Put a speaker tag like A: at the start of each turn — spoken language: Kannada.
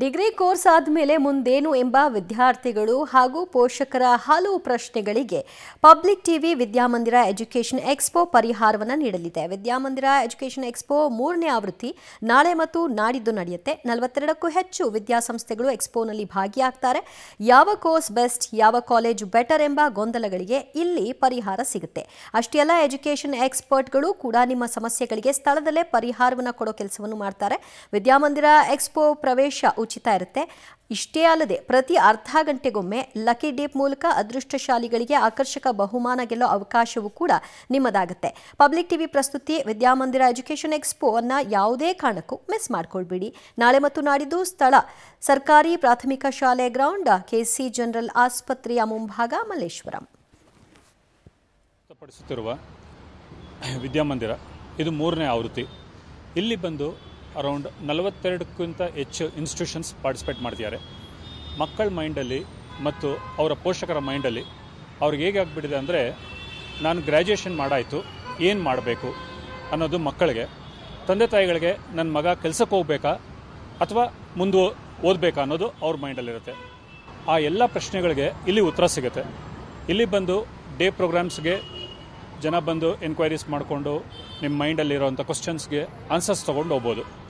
A: ಡಿಗ್ರಿ ಕೋರ್ಸ್ ಆದಮೇಲೆ ಮುಂದೇನು ಎಂಬ ವಿದ್ಯಾರ್ಥಿಗಳು ಹಾಗೂ ಪೋಷಕರ ಹಲವು ಪ್ರಶ್ನೆಗಳಿಗೆ public TV Vidyamandir education expo ಪರಿಹಾರವನ್ನು ನೀಡಲಿದೆ ವಿದ್ಯಾಮಂದಿರ ಎಜುಕೇಷನ್ ಎಕ್ಸ್ಪೋ ಮೂರನೇ ಆವೃತ್ತಿ ನಾಳೆ ಮತ್ತು ನಾಡಿದ್ದು ನಡೆಯುತ್ತೆ ನಲವತ್ತೆರಡಕ್ಕೂ ಹೆಚ್ಚು ವಿದ್ಯಾಸಂಸ್ಥೆಗಳು ಎಕ್ಸ್ಪೋನಲ್ಲಿ ಭಾಗಿಯಾಗ್ತಾರೆ ಯಾವ ಕೋರ್ಸ್ ಬೆಸ್ಟ್ ಯಾವ ಕಾಲೇಜು ಬೆಟರ್ ಎಂಬ ಗೊಂದಲಗಳಿಗೆ ಇಲ್ಲಿ ಪರಿಹಾರ ಸಿಗುತ್ತೆ ಅಷ್ಟೇ ಅಲ್ಲ ಎಜುಕೇಷನ್ ಎಕ್ಸ್ಪರ್ಟ್ಗಳು ಕೂಡ ನಿಮ್ಮ ಸಮಸ್ಯೆಗಳಿಗೆ ಸ್ಥಳದಲ್ಲೇ ಪರಿಹಾರವನ್ನು ಕೊಡೋ ಕೆಲಸವನ್ನು ಮಾಡ್ತಾರೆ ವಿದ್ಯಾಮಂದಿರ ಎಕ್ಸ್ಪೋ ಪ್ರವೇಶ ಉಚಿತ ಇರುತ್ತೆ ಇಷ್ಟೇ ಅಲ್ಲದೆ ಪ್ರತಿ ಅರ್ಧ ಗಂಟೆಗೊಮ್ಮೆ ಲಕ್ಕಿ ಡೀಪ್ ಮೂಲಕ ಅದೃಷ್ಟಶಾಲಿಗಳಿಗೆ ಆಕರ್ಷಕ ಬಹುಮಾನ ಗೆಲ್ಲೋ ಅವಕಾಶವೂ ಕೂಡ ನಿಮ್ಮದಾಗುತ್ತೆ ಪಬ್ಲಿಕ್ ಟಿವಿ ಪ್ರಸ್ತುತಿ ವಿದ್ಯಾಮಂದಿರ ಎಜುಕೇಷನ್ ಎಕ್ಸ್ಪೋ ಅನ್ನ ಯಾವುದೇ ಕಾರಣಕ್ಕೂ ಮಿಸ್ ಮಾಡ್ಕೊಳ್ಬೇಡಿ ನಾಳೆ ಮತ್ತು ನಾಡಿದ್ದು ಸ್ಥಳ ಸರ್ಕಾರಿ ಪ್ರಾಥಮಿಕ ಶಾಲೆ ಗ್ರೌಂಡ್ ಕೆಸಿ ಜನರಲ್ ಆಸ್ಪತ್ರೆಯ ಮುಂಭಾಗ ಮಲ್ಲೇಶ್ವರಂ
B: ವಿದ್ಯಾಮಂದಿರ ಇದು ಮೂರನೇ ಆವೃತ್ತಿ ಇಲ್ಲಿ ಬಂದು ಅರೌಂಡ್ ನಲವತ್ತೆರಡಕ್ಕಿಂತ ಹೆಚ್ಚು ಇನ್ಸ್ಟಿಟ್ಯೂಷನ್ಸ್ ಪಾರ್ಟಿಸಿಪೇಟ್ ಮಾಡ್ತಿದ್ದಾರೆ ಮಕ್ಕಳ ಮೈಂಡಲ್ಲಿ ಮತ್ತು ಅವರ ಪೋಷಕರ ಮೈಂಡಲ್ಲಿ ಅವ್ರಿಗೆ ಹೇಗೆ ಆಗಿಬಿಟ್ಟಿದೆ ಅಂದರೆ ನಾನು ಗ್ರ್ಯಾಜುಯೇಷನ್ ಮಾಡಾಯಿತು ಏನು ಮಾಡಬೇಕು ಅನ್ನೋದು ಮಕ್ಕಳಿಗೆ ತಂದೆ ತಾಯಿಗಳಿಗೆ ನನ್ನ ಮಗ ಕೆಲಸಕ್ಕೆ ಹೋಗಬೇಕಾ ಅಥವಾ ಮುಂದೆ ಓದಬೇಕಾ ಅನ್ನೋದು ಅವ್ರ ಮೈಂಡಲ್ಲಿರುತ್ತೆ ಆ ಎಲ್ಲ ಪ್ರಶ್ನೆಗಳಿಗೆ ಇಲ್ಲಿ ಉತ್ತರ ಸಿಗುತ್ತೆ ಇಲ್ಲಿ ಬಂದು ಡೇ ಪ್ರೋಗ್ರಾಮ್ಸ್ಗೆ ಜನ ಬಂದು ಎನ್ಕ್ವೈರೀಸ್ ಮಾಡಿಕೊಂಡು ನಿಮ್ಮ ಮೈಂಡಲ್ಲಿರೋವಂಥ ಕ್ವಶನ್ಸ್ಗೆ ಆನ್ಸರ್ಸ್ ತೊಗೊಂಡು ಹೋಗ್ಬೋದು